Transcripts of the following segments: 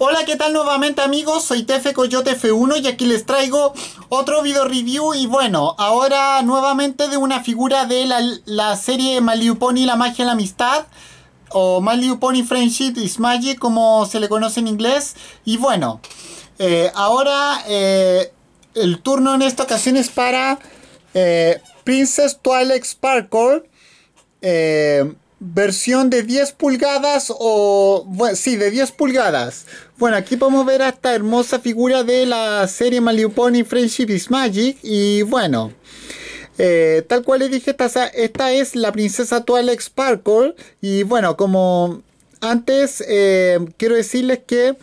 Hola, ¿qué tal nuevamente amigos? Soy Tefe Coyote F1 y aquí les traigo otro video review y bueno, ahora nuevamente de una figura de la, la serie Pony La Magia y la Amistad o Pony Friendship is Magic como se le conoce en inglés y bueno, eh, ahora eh, el turno en esta ocasión es para eh, Princess Twilight Sparkle eh, versión de 10 pulgadas o bueno, sí, de 10 pulgadas. Bueno, aquí podemos ver a esta hermosa figura de la serie Pony Friendship is Magic y bueno, eh, tal cual les dije, esta, esta es la princesa Twilight Sparkle y bueno, como antes eh, quiero decirles que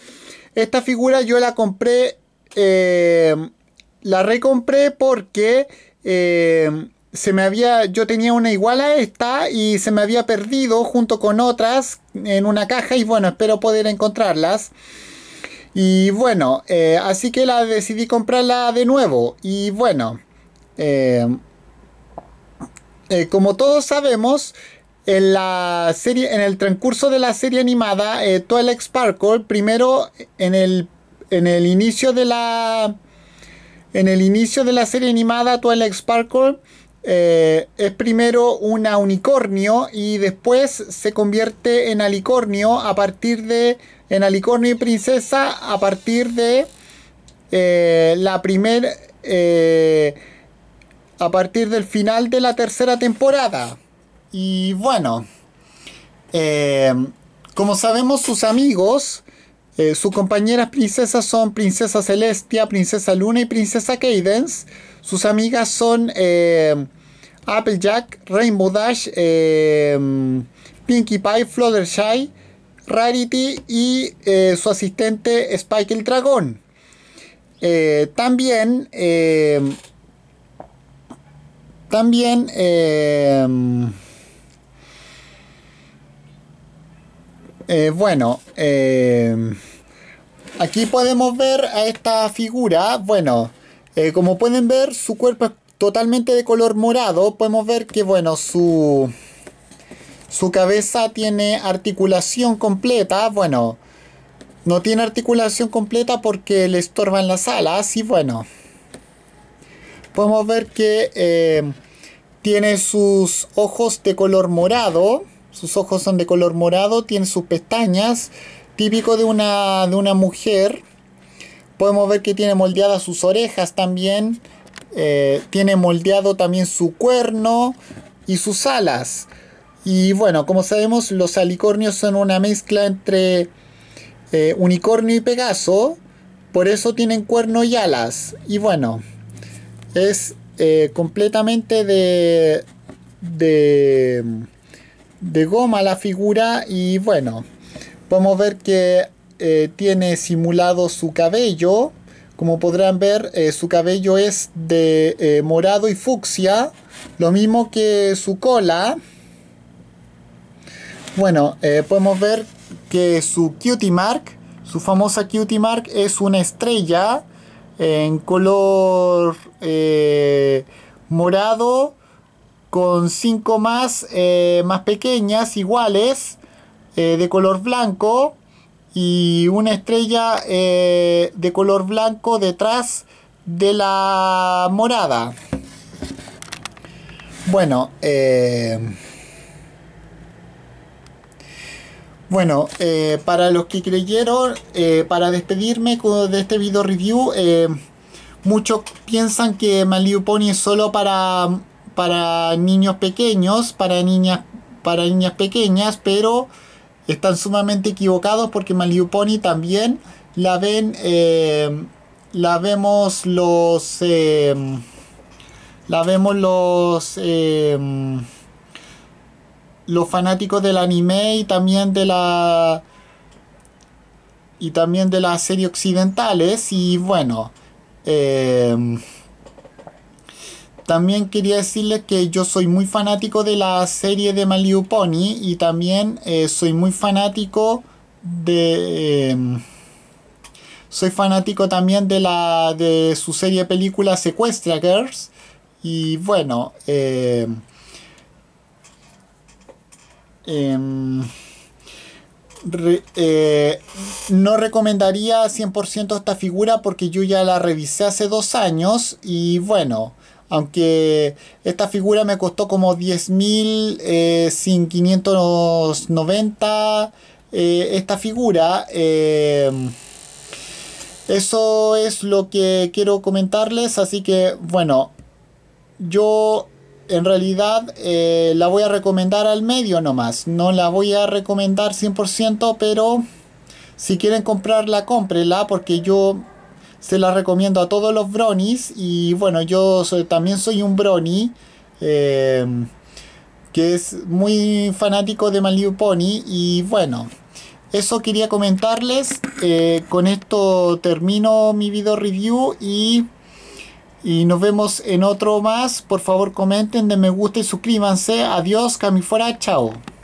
esta figura yo la compré, eh, la recompré porque se me había, yo tenía una igual a esta y se me había perdido junto con otras en una caja y bueno, espero poder encontrarlas. Y bueno, eh, así que la decidí comprarla de nuevo. Y bueno, eh, eh, como todos sabemos, en la serie, en el transcurso de la serie animada, Twilight Sparkle, primero en el, en el inicio de la, en el inicio de la serie animada, Twilight Sparkle eh, es primero una unicornio y después se convierte en alicornio a partir de. En alicornio y princesa a partir de. Eh, la primer eh, a partir del final de la tercera temporada. Y bueno. como sabemos, sus amigos. sus compañeras princesas son Princesa Celestia, Princesa Luna y Princesa Cadence. Sus amigas son Applejack, Rainbow Dash, eh, Pinkie Pie, Fluttershy, Rarity y eh, su asistente Spike el Dragón. Eh, también, también, bueno, aquí podemos ver a esta figura. Bueno, como pueden ver, su cuerpo es totalmente de color morado, podemos ver que, bueno, su, su cabeza tiene articulación completa. Bueno, no tiene articulación completa porque le estorban las alas y, bueno, podemos ver que eh, tiene sus ojos de color morado. Sus ojos son de color morado, tiene sus pestañas, típico de una, de una mujer. Podemos ver que tiene moldeadas sus orejas también. Eh, tiene moldeado también su cuerno y sus alas. Y bueno, como sabemos, los alicornios son una mezcla entre eh, unicornio y pegaso. Por eso tienen cuerno y alas. Y bueno, es eh, completamente de, de, de goma la figura. Y bueno, podemos ver que tiene simulado su cabello como podrán ver, eh, su cabello es de eh, morado y fucsia, lo mismo que su cola. Bueno, eh, podemos ver que su cutie mark, su famosa cutie mark, es una estrella en color morado con cinco más más pequeñas iguales de color blanco y una estrella eh, de color blanco detrás de la morada. Bueno, eh, bueno eh, para los que creyeron, para despedirme de este video review, muchos piensan que Malibu Pony es solo para, para niños pequeños, para niñas, para niñas pequeñas, pero están sumamente equivocados porque Maliuponi también la ven, eh, la vemos los, eh, la vemos los, eh, los fanáticos del anime y también de la y también de las series occidentales y bueno eh, también quería decirles que yo soy muy fanático de la serie de Maliu Pony y también eh, soy muy fanático de... Em, soy fanático también de la de su serie de película Sequestra Girls y bueno em, em, eh, no recomendaría 100% esta figura porque yo ya la revisé hace dos años y bueno aunque esta figura me costó como 10.590. Eh, eh, esta figura. Eh, eso es lo que quiero comentarles. Así que bueno, yo en realidad la voy a recomendar al medio nomás. No la voy a recomendar 100%, pero si quieren comprarla, cómprela porque yo se las recomiendo a todos los bronies. Y bueno, yo también soy un brony. Eh, que es muy fanático de My Pony. Y bueno, eso quería comentarles. Eh, con esto termino mi video review. Y, nos vemos en otro más. Por favor comenten, de me gusta y suscríbanse. Adiós, Camifora. chao.